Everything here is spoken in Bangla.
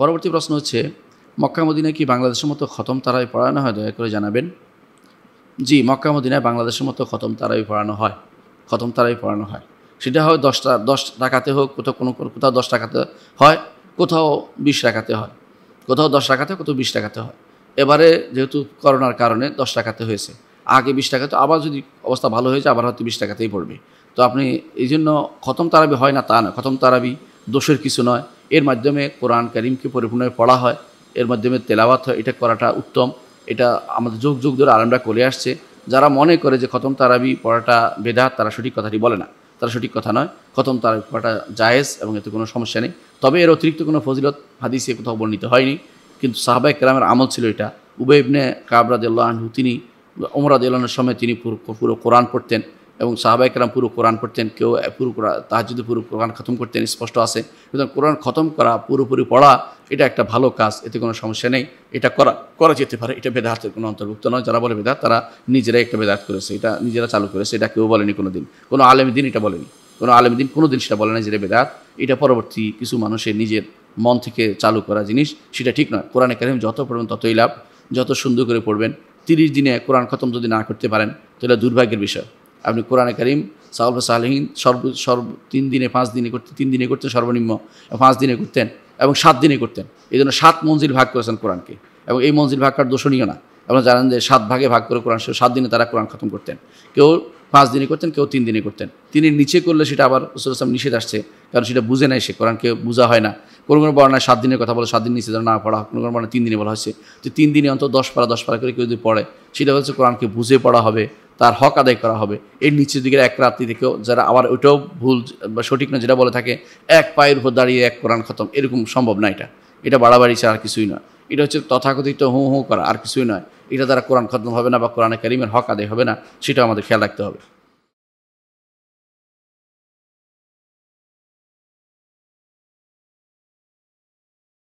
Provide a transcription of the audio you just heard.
পরবর্তী প্রশ্ন হচ্ছে মক্কা কি বাংলাদেশের মতো খতম তারাই পড়ানো হয় দয়া করে জানাবেন জি মক্কা মদিনায় বাংলাদেশের মতো খতম তারাই পড়ানো হয় খতম তারাই পড়ানো হয় সেটা হয় দশটা দশ টাকাতে হোক কোথাও কোনো কোথাও দশ টাকাতে হয় কোথাও বিশ টাকাতে হয় কোথাও দশ টাকাতে কোথাও বিশ টাকাতে হয় এবারে যেহেতু করোনার কারণে দশ টাকাতে হয়েছে আগে বিশ টাকাতে আবার যদি অবস্থা ভালো হয়েছে আবার হয়তো বিশ টাকাতেই পড়বে তো আপনি এই জন্য খতম তারাবি হয় না তা নয় খতম তারাবি দোষের কিছু নয় এর মাধ্যমে কোরআন করিমকে পরিপূর্ণভাবে পড়া হয় এর মাধ্যমে তেলাওয়াত হয় এটা করাটা উত্তম এটা আমাদের যুগ যুগ ধরে আরামটা করে আসছে যারা মনে করে যে খতম তারাবি পড়াটা বেদাত তারা সঠিক কথাটি বলে না তারা সঠিক কথা নয় খতম তারাবি পড়াটা জায়েজ এবং এতে কোনো সমস্যা নেই তবে এর অতিরিক্ত কোনো ফজিলত হাদিসে কোথাও বর্ণিত হয়নি কিন্তু সাহাবাই কেরামের আমল ছিল এটা উবে ইবনে কাবরাদ আনহু তিনি ওমরাদ সময় তিনি পুরো কোরআন পড়তেন এবং সাহাবাইকরাম পুরো কোরআন পড়তেন কেউ পুরো যদি পুরো কোরআন খতম করতেন স্পষ্ট আছে সুতরাং কোরআন খতম করা পুরোপুরি পড়া এটা একটা ভালো কাজ এতে কোনো সমস্যা নেই এটা করা করা যেতে পারে এটা বেদার্থের কোনো অন্তর্ভুক্ত নয় যারা বলে বেদার তারা নিজেরাই একটা বেদার্থ করেছে এটা নিজেরা চালু করেছে এটা কেউ বলেনি কোনো দিন কোনো আলেম দিন এটা বলেনি কোনো আলেম দিন কোনো দিন সেটা বলে না যেটা বেদাত এটা পরবর্তী কিছু মানুষের নিজের মন থেকে চালু করা জিনিস সেটা ঠিক নয় কোরআনে কারিম যত পড়বেন ততই লাভ যত সুন্দর করে পড়বেন তিরিশ দিনে কোরআন খতম যদি না করতে পারেন তাহলে দুর্ভাগ্যের বিষয় আপনি কোরআনে করিম সাহল সালহীন সর্ব সর্ব তিন দিনে পাঁচ দিনে করতে তিন দিনে করতেন সর্বনিম্ন পাঁচ দিনে করতেন এবং সাত দিনে করতেন এই জন্য সাত মঞ্জিল ভাগ করেছেন কোরআনকে এবং এই মঞ্জিল ভাগ দোষণীয় না আপনারা জানেন যে সাত ভাগে ভাগ করে কোরআন সাত দিনে তারা কোরআন খতম করতেন কেউ পাঁচ দিনে করতেন কেউ তিন দিনে করতেন তিনি নিচে করলে সেটা আবার রসুল আসলাম নিষেধ আসছে কারণ সেটা বুঝে নেয় সে কোরআন কেউ বোঝা হয় না কোনো কোনো বর্ণায় সাত দিনের কথা বলে সাত দিন নিচে যেন না পড়া কোনো কোনো বর্ণায় তিন দিনে বলা হয়েছে তো তিন দিনে অন্তত দশ পারা দশ পারা করে কেউ যদি পড়ে সেটা হচ্ছে কোরআনকে বুঝে পড়া হবে তার হক আদায় করা হবে এর নিচের দিকের এক রাত্রি থেকেও যারা আবার ওইটাও ভুল সঠিক না যেটা বলে থাকে এক পায়ের উপর দাঁড়িয়ে এক কোরআন খতম এরকম সম্ভব না এটা এটা বাড়াবাড়ি ছাড়া আর কিছুই নয় এটা হচ্ছে তথাকথিত হু হু করা আর কিছুই নয় এটা দ্বারা কোরআন খতম হবে না বা কোরআনে কারিমের হক আদায় হবে না সেটাও আমাদের খেয়াল রাখতে হবে